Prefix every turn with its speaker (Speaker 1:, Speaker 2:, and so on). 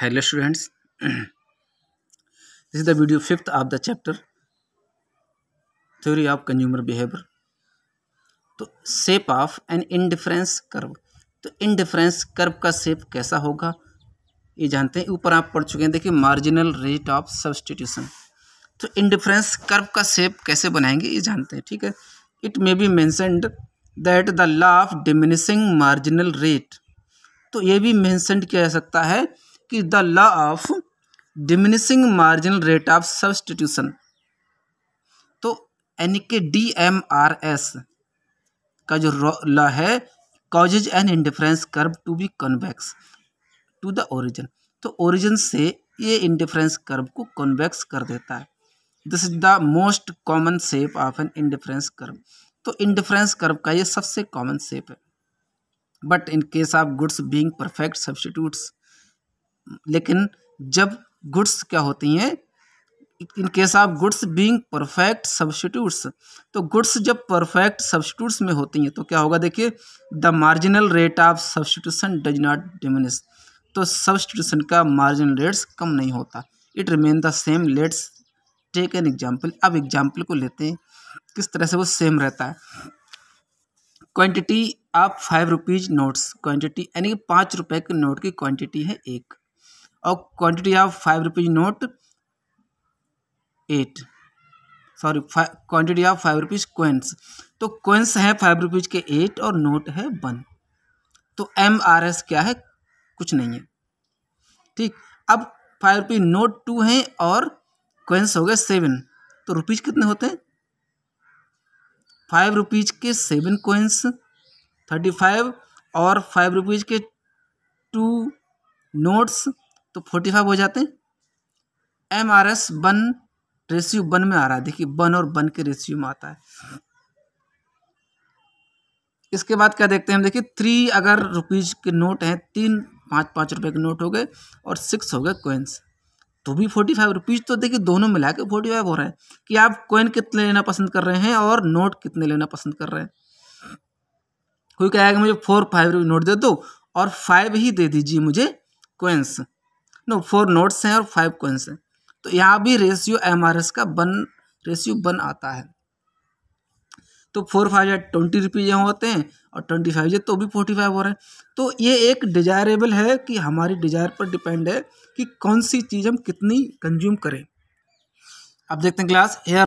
Speaker 1: hello students this is the video fifth of the chapter theory of consumer behaviour तो shape of an indifference curve तो indifference curve का shape कैसा होगा ये जानते हैं ऊपर आप पढ़ चुके हैं देखिए मार्जिनल रेट ऑफ सब्सटीट्यूशन तो इनडिफरेंस कर्व का सेप कैसे बनाएंगे ये जानते हैं ठीक है it may be mentioned that the law of diminishing marginal rate तो ये भी मैंसनड किया जा सकता है कि the law of diminishing marginal rate of substitution तो यानी कि डी एम आर एस का जो लॉ है causes and indifference curve to be convex to the origin तो ओरिजिन से ये इंडिफरेंस कर्व को कन्वेक्स कर देता है this is the most common shape of an indifference curve तो इंडिफरेंस कर्व का ये सबसे कॉमन सेप है but in case of goods being perfect substitutes लेकिन जब गुड्स क्या होती हैं in case of goods being perfect substitutes तो गुड्स जब परफेक्ट सब्सटीट्यूट्स में होती हैं तो क्या होगा देखिए the marginal rate of substitution does not diminish तो सब्सटीट्यूशन का मार्जिनल रेट्स कम नहीं होता it remain the same let's take an example अब एग्जाम्पल को लेते हैं किस तरह से वो सेम रहता है quantity of five rupees notes quantity यानी कि पाँच रुपए के नोट की क्वान्टिटी है एक तो और quantity of five rupees note eight sorry quantity of five rupees coins तो क्वेंस है फाइव रुपीज के एट और नोट है वन तो एम आर एस क्या है कुछ नहीं है ठीक अब फाइव रुपीज नोट टू हैं और क्वेंस हो गए सेवन तो रुपीज कितने होते हैं फाइव रुपीज के सेवन क्वेंस थर्टी फाइव और फाइव रुपीज के टू नोट्स तो फोर्टी फाइव हो जाते हैं M R S one ratio one में आ रहा है देखिए बन और बन के रेशियो में आता है इसके बाद क्या देखते हैं हम देखिए थ्री अगर रुपीज़ के नोट हैं तीन पाँच पाँच रुपए के नोट हो गए और सिक्स हो गए कोइंस तो भी फोर्टी फाइव रुपीज़ तो देखिए दोनों मिला के फोर्टी फाइव हो रहा है कि आप कोइन कितने लेना पसंद कर रहे हैं और नोट कितने लेना पसंद कर रहे हैं कोई कहेगा मुझे फोर फाइव नोट दे दो और फाइव ही दे दीजिए मुझे कोइंस नो फोर नोट्स हैं और फाइव कोइंस हैं तो यहाँ भी रेशियो एम का वन रेशियो वन आता है तो फोर फाइव या ट्वेंटी रुपीज़ होते हैं और ट्वेंटी फाइव जो तो भी फोर्टी फाइव हो रहे हैं तो ये एक डिजायरेबल है कि हमारी डिजायर पर डिपेंड है कि कौन सी चीज़ हम कितनी कंज्यूम करें आप देखते हैं क्लास हेयर